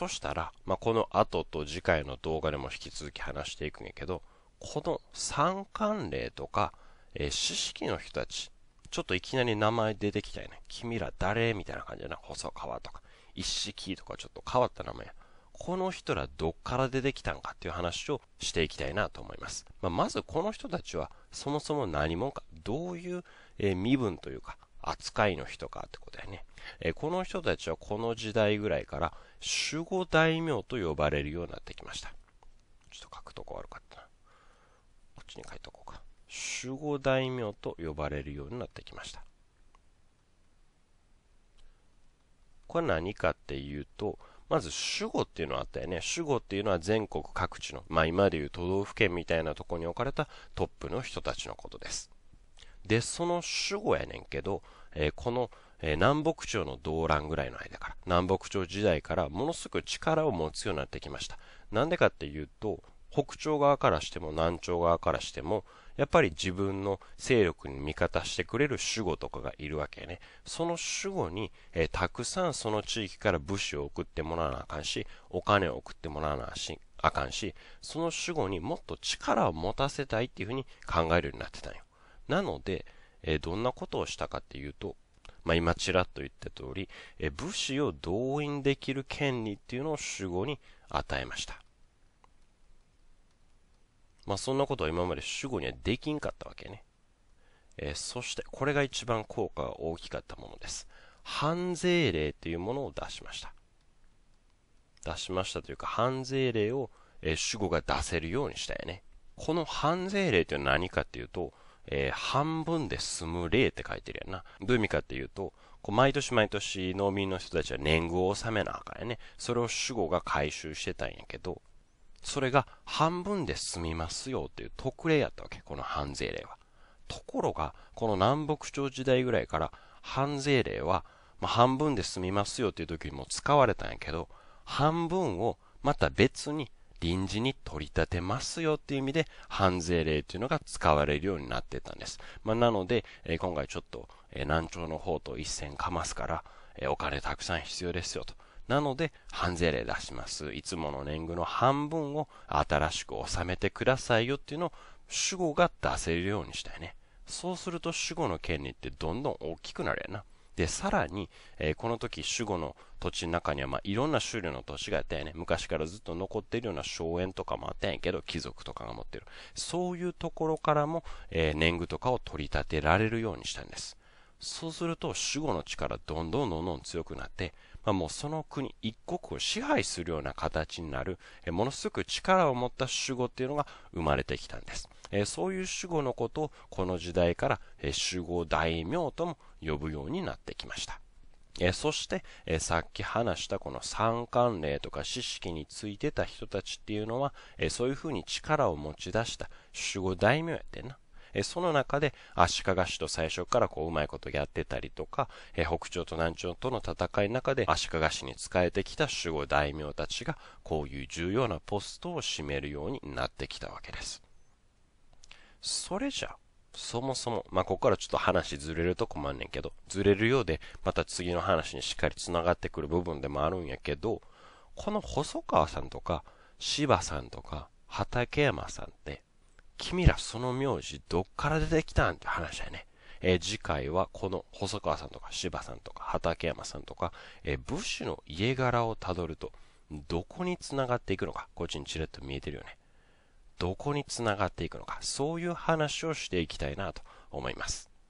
そしたら、まあ、この後と次回の動画でも引き続き話していくんやけど、この三冠例とか、えー、知識の人たち、ちょっといきなり名前出てきたよね。君ら誰みたいな感じだな。細川とか、一式とかちょっと変わった名前や。この人らどっから出てきたんかっていう話をしていきたいなと思います。まあ、まずこの人たちはそもそも何者か、どういう、えー、身分というか、扱いの人かってことだよね。えー、この人たちはこの時代ぐらいから守護大名と呼ばれるようになってきました。ちょっと書くとこ悪かったな。こっちに書いとこうか。守護大名と呼ばれるようになってきました。これ何かっていうと、まず守護っていうのはあったよね。守護っていうのは全国各地の、まあ今でいう都道府県みたいなとこに置かれたトップの人たちのことです。で、その主語やねんけど、えー、この、えー、南北朝の動乱ぐらいの間から、南北朝時代からものすごく力を持つようになってきました。なんでかっていうと、北朝側からしても南朝側からしても、やっぱり自分の勢力に味方してくれる守護とかがいるわけね。その守護に、えー、たくさんその地域から物資を送ってもらわなあかんし、お金を送ってもらわなあしあかんし、その守護にもっと力を持たせたいっていうふうに考えるようになってたんよ。なので、えどんなことをしたかっていうと、まあ、今ちらっと言った通り、え武士を動員できる権利っていうのを主語に与えました。まあ、そんなことは今まで主語にはできんかったわけね。えー、そして、これが一番効果が大きかったものです。反税令というものを出しました。出しましたというか、反税令を、えー、主語が出せるようにしたよね。この反税令というのは何かっていうと、えー、半分で済む例って書いてるやんな。どういう意味かっていうと、こう毎年毎年農民の人たちは年貢を納めなあかんやね。それを主語が回収してたんやけど、それが半分で済みますよっていう特例やったわけ、この半税令は。ところが、この南北朝時代ぐらいから半税令は、まあ、半分で済みますよっていう時にも使われたんやけど、半分をまた別に臨時に取り立てますよっていう意味で、反税令というのが使われるようになってたんです。まあ、なので、えー、今回ちょっと、えー、南朝の方と一線かますから、えー、お金たくさん必要ですよと。なので、半税令出します。いつもの年貢の半分を新しく納めてくださいよっていうのを主語が出せるようにしたいね。そうすると主語の権利ってどんどん大きくなるやな。で、さらに、えー、この時、守護の土地の中には、まあ、いろんな種類の土地があったんね。昔からずっと残っているような荘園とかもあったんやけど、貴族とかが持ってる。そういうところからも、えー、年貢とかを取り立てられるようにしたんです。そうすると、守護の力どんどんどんどん強くなって、まあ、もうその国一国を支配するような形になる、えものすごく力を持った守護っていうのが生まれてきたんです。そういう主語のことをこの時代から、主語大名とも呼ぶようになってきました。そして、さっき話したこの三冠霊とか知識についてた人たちっていうのは、そういうふうに力を持ち出した守護大名やってんな。その中で足利氏と最初からこううまいことやってたりとか、北朝と南朝との戦いの中で足利氏に仕えてきた守護大名たちがこういう重要なポストを占めるようになってきたわけです。それじゃ、そもそも、まあ、ここからちょっと話ずれると困んねんけど、ずれるようで、また次の話にしっかり繋がってくる部分でもあるんやけど、この細川さんとか、柴さんとか、畠山さんって、君らその名字どっから出てきたんって話だね。えー、次回はこの細川さんとか柴さんとか畠山さんとか、えー、武士の家柄をたどると、どこに繋がっていくのか、こっちにチレッと見えてるよね。どこにつながっていくのか、そういう話をしていきたいなと思います。